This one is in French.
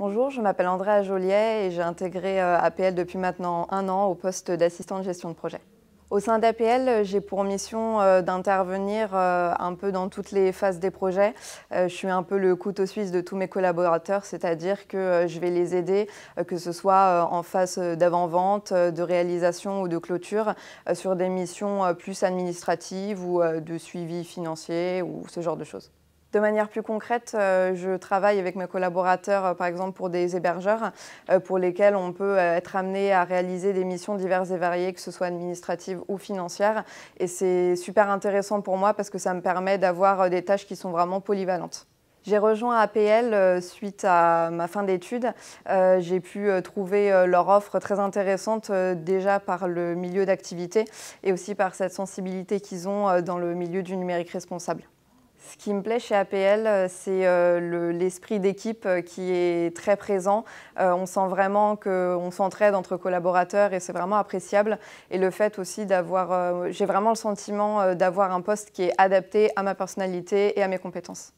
Bonjour, je m'appelle Andrea Joliet et j'ai intégré euh, APL depuis maintenant un an au poste d'assistant de gestion de projet. Au sein d'APL, j'ai pour mission euh, d'intervenir euh, un peu dans toutes les phases des projets. Je suis un peu le couteau suisse de tous mes collaborateurs, c'est-à-dire que je vais les aider, que ce soit en phase d'avant-vente, de réalisation ou de clôture, sur des missions plus administratives ou de suivi financier ou ce genre de choses. De manière plus concrète, euh, je travaille avec mes collaborateurs, euh, par exemple, pour des hébergeurs euh, pour lesquels on peut être amené à réaliser des missions diverses et variées, que ce soit administratives ou financières. Et c'est super intéressant pour moi parce que ça me permet d'avoir des tâches qui sont vraiment polyvalentes. J'ai rejoint APL suite à ma fin d'études. j'ai pu trouver leur offre très intéressante déjà par le milieu d'activité et aussi par cette sensibilité qu'ils ont dans le milieu du numérique responsable. Ce qui me plaît chez APL, euh, c'est euh, l'esprit d'équipe euh, qui est très présent. on sent vraiment qu'on s'entraide entre collaborateurs et c'est vraiment appréciable. Et le fait aussi d'avoir, j'ai vraiment le sentiment d'avoir un poste qui est adapté à ma personnalité et à mes compétences.